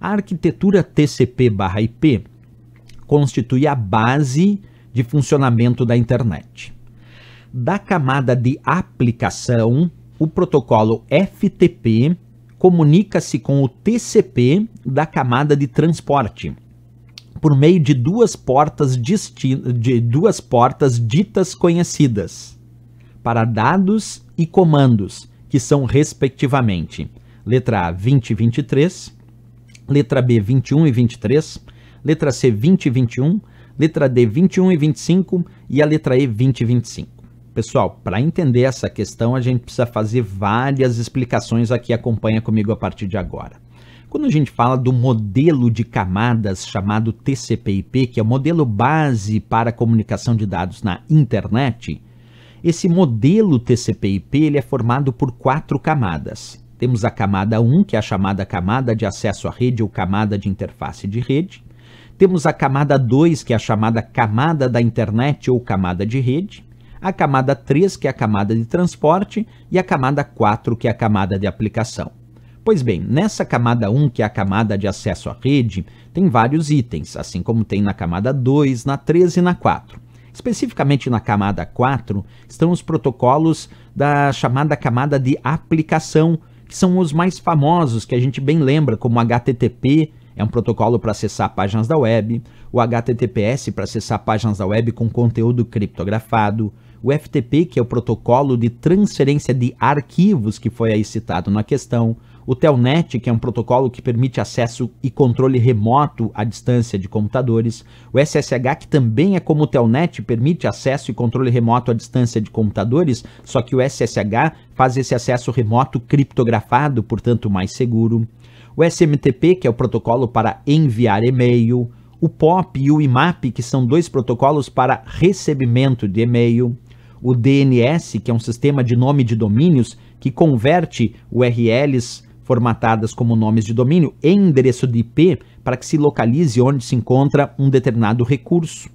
A arquitetura TCP/IP constitui a base de funcionamento da internet. Da camada de aplicação, o protocolo FTP comunica-se com o TCP da camada de transporte, por meio de duas portas, de duas portas ditas conhecidas, para dados e comandos, que são respectivamente letra A 2023 letra B, 21 e 23, letra C, 20 e 21, letra D, 21 e 25 e a letra E, 20 e 25. Pessoal, para entender essa questão, a gente precisa fazer várias explicações aqui. Acompanha comigo a partir de agora. Quando a gente fala do modelo de camadas chamado TCP/IP, que é o modelo base para a comunicação de dados na internet, esse modelo TCP/IP ele é formado por quatro camadas. Temos a camada 1, que é a chamada camada de acesso à rede ou camada de interface de rede. Temos a camada 2, que é a chamada camada da internet ou camada de rede. A camada 3, que é a camada de transporte. E a camada 4, que é a camada de aplicação. Pois bem, nessa camada 1, que é a camada de acesso à rede, tem vários itens, assim como tem na camada 2, na 3 e na 4. Especificamente na camada 4, estão os protocolos da chamada camada de aplicação, que são os mais famosos que a gente bem lembra, como HTTP, é um protocolo para acessar páginas da web, o HTTPS para acessar páginas da web com conteúdo criptografado, o FTP, que é o protocolo de transferência de arquivos que foi aí citado na questão, o Telnet, que é um protocolo que permite acesso e controle remoto à distância de computadores. O SSH, que também é como o Telnet, permite acesso e controle remoto à distância de computadores, só que o SSH faz esse acesso remoto criptografado, portanto mais seguro. O SMTP, que é o protocolo para enviar e-mail. O POP e o IMAP, que são dois protocolos para recebimento de e-mail o DNS, que é um sistema de nome de domínios que converte URLs formatadas como nomes de domínio e endereço de IP para que se localize onde se encontra um determinado recurso.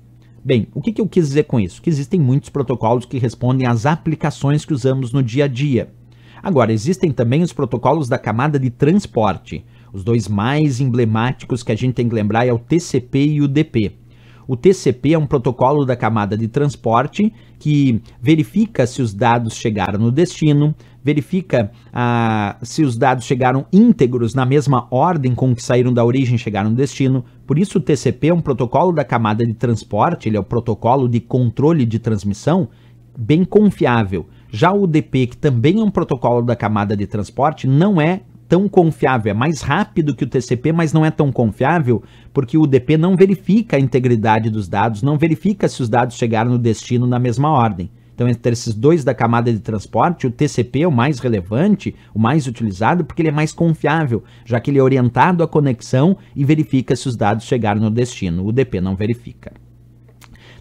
Bem, o que, eu quis dizer com isso? Que existem muitos protocolos que respondem às aplicações que usamos no dia a dia. Agora, existem também os protocolos da camada de transporte. Os dois mais emblemáticos que a gente tem que lembrar é o TCP e o DP. O TCP é um protocolo da camada de transporte que verifica se os dados chegaram no destino, verifica ah, se os dados chegaram íntegros na mesma ordem com que saíram da origem e chegaram no destino. Por isso, o TCP é um protocolo da camada de transporte, ele é o protocolo de controle de transmissão bem confiável. Já o UDP, que também é um protocolo da camada de transporte, não é tão confiável, é mais rápido que o TCP, mas não é tão confiável, porque o UDP não verifica a integridade dos dados, não verifica se os dados chegaram no destino na mesma ordem. Então, entre esses dois da camada de transporte, o TCP é o mais relevante, o mais utilizado, porque ele é mais confiável, já que ele é orientado à conexão e verifica se os dados chegaram no destino. O DP não verifica.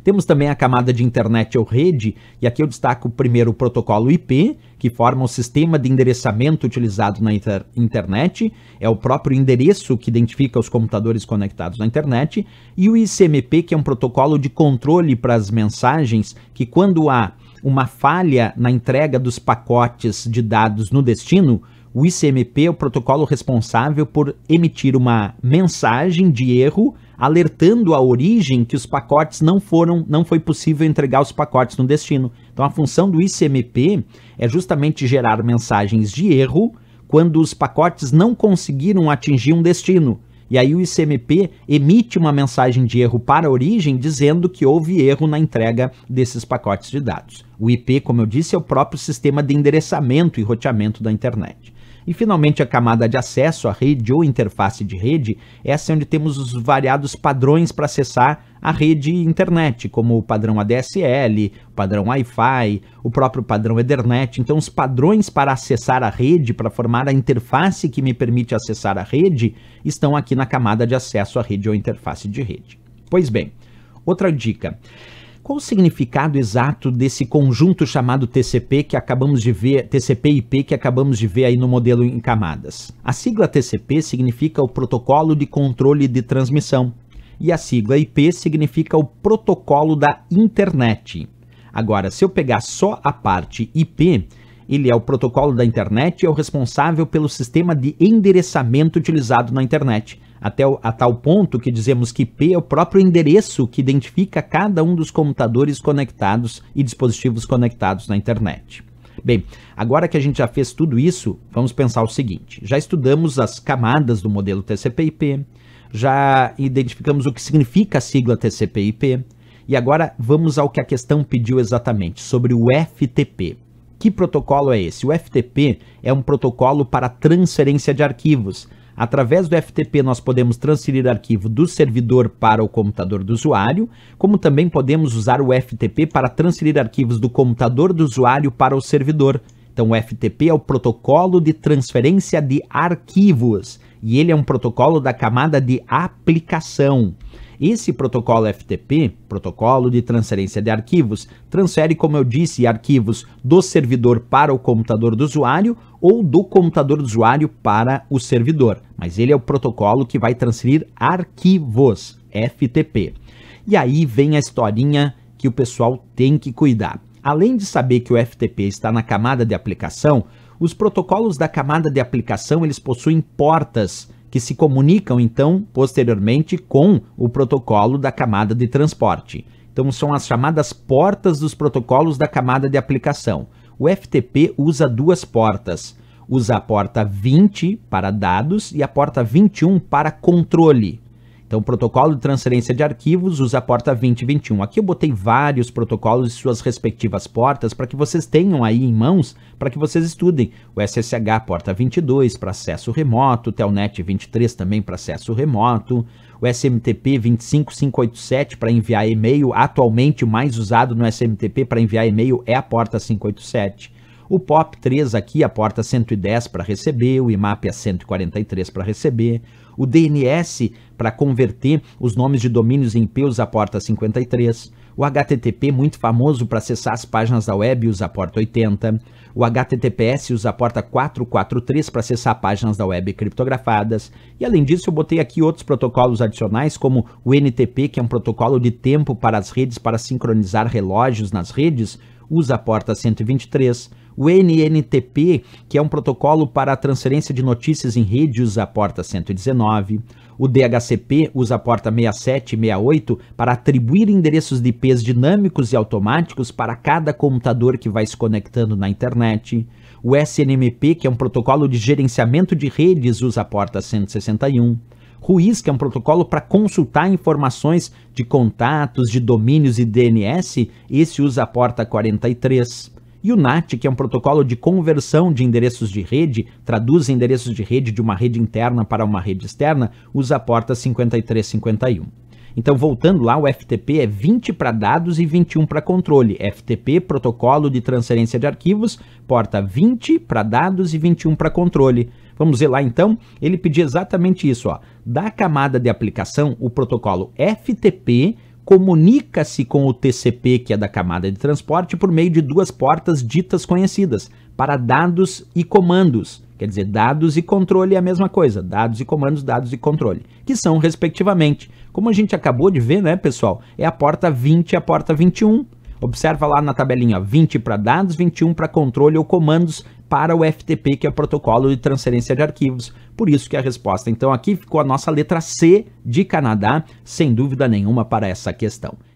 Temos também a camada de internet ou rede, e aqui eu destaco primeiro o protocolo IP, que forma o sistema de endereçamento utilizado na inter internet, é o próprio endereço que identifica os computadores conectados na internet, e o ICMP, que é um protocolo de controle para as mensagens, que quando há uma falha na entrega dos pacotes de dados no destino, o ICMP é o protocolo responsável por emitir uma mensagem de erro alertando a origem que os pacotes não foram, não foi possível entregar os pacotes no destino. Então a função do ICMP é justamente gerar mensagens de erro quando os pacotes não conseguiram atingir um destino. E aí o ICMP emite uma mensagem de erro para a origem dizendo que houve erro na entrega desses pacotes de dados. O IP, como eu disse, é o próprio sistema de endereçamento e roteamento da internet. E finalmente a camada de acesso, à rede ou interface de rede, essa é onde temos os variados padrões para acessar a rede internet, como o padrão ADSL, o padrão Wi-Fi, o próprio padrão Ethernet. Então, os padrões para acessar a rede, para formar a interface que me permite acessar a rede, estão aqui na camada de acesso à rede ou interface de rede. Pois bem, outra dica. Qual o significado exato desse conjunto chamado TCP que acabamos de ver, TCP/IP que acabamos de ver aí no modelo em camadas? A sigla TCP significa o protocolo de controle de transmissão e a sigla IP significa o protocolo da internet. Agora, se eu pegar só a parte IP, ele é o protocolo da internet e é o responsável pelo sistema de endereçamento utilizado na internet até o, a tal ponto que dizemos que P é o próprio endereço que identifica cada um dos computadores conectados e dispositivos conectados na internet. Bem, agora que a gente já fez tudo isso, vamos pensar o seguinte: já estudamos as camadas do modelo TCP/IP, já identificamos o que significa a sigla TCP/IP, e agora vamos ao que a questão pediu exatamente, sobre o FTP. Que protocolo é esse? O FTP é um protocolo para transferência de arquivos. Através do FTP, nós podemos transferir arquivo do servidor para o computador do usuário, como também podemos usar o FTP para transferir arquivos do computador do usuário para o servidor. Então, o FTP é o protocolo de transferência de arquivos e ele é um protocolo da camada de aplicação. Esse protocolo FTP, protocolo de transferência de arquivos, transfere, como eu disse, arquivos do servidor para o computador do usuário ou do computador do usuário para o servidor, mas ele é o protocolo que vai transferir arquivos, FTP. E aí vem a historinha que o pessoal tem que cuidar. Além de saber que o FTP está na camada de aplicação, os protocolos da camada de aplicação eles possuem portas que se comunicam então posteriormente com o protocolo da camada de transporte. Então são as chamadas portas dos protocolos da camada de aplicação. O FTP usa duas portas. Usa a porta 20 para dados e a porta 21 para controle. Então, protocolo de transferência de arquivos usa a porta 2021. Aqui eu botei vários protocolos e suas respectivas portas para que vocês tenham aí em mãos, para que vocês estudem. O SSH porta 22 para acesso remoto, o Telnet 23 também para acesso remoto, o SMTP 25587 para enviar e-mail, atualmente o mais usado no SMTP para enviar e-mail é a porta 587 o POP 3 aqui, a porta 110 para receber, o IMAP a 143 é para receber, o DNS para converter os nomes de domínios em IPs a porta 53, o HTTP muito famoso para acessar as páginas da web usa a porta 80, o HTTPS usa a porta 443 para acessar páginas da web criptografadas, e além disso eu botei aqui outros protocolos adicionais como o NTP, que é um protocolo de tempo para as redes para sincronizar relógios nas redes, usa a porta 123, o NNTP, que é um protocolo para a transferência de notícias em rede, usa a porta 119. O DHCP usa a porta 67 68 para atribuir endereços de IPs dinâmicos e automáticos para cada computador que vai se conectando na internet. O SNMP, que é um protocolo de gerenciamento de redes, usa a porta 161. Ruiz, que é um protocolo para consultar informações de contatos, de domínios e DNS, esse usa a porta 43. E o NAT, que é um protocolo de conversão de endereços de rede, traduz endereços de rede de uma rede interna para uma rede externa, usa a porta 5351. Então, voltando lá, o FTP é 20 para dados e 21 para controle. FTP, protocolo de transferência de arquivos, porta 20 para dados e 21 para controle. Vamos ver lá então, ele pedia exatamente isso, ó. Da camada de aplicação, o protocolo FTP comunica-se com o TCP, que é da camada de transporte, por meio de duas portas ditas conhecidas, para dados e comandos. Quer dizer, dados e controle é a mesma coisa, dados e comandos, dados e controle, que são respectivamente. Como a gente acabou de ver, né, pessoal, é a porta 20 e a porta 21. Observa lá na tabelinha, ó, 20 para dados, 21 para controle ou comandos para o FTP, que é o protocolo de transferência de arquivos. Por isso que a resposta. Então aqui ficou a nossa letra C de Canadá, sem dúvida nenhuma para essa questão.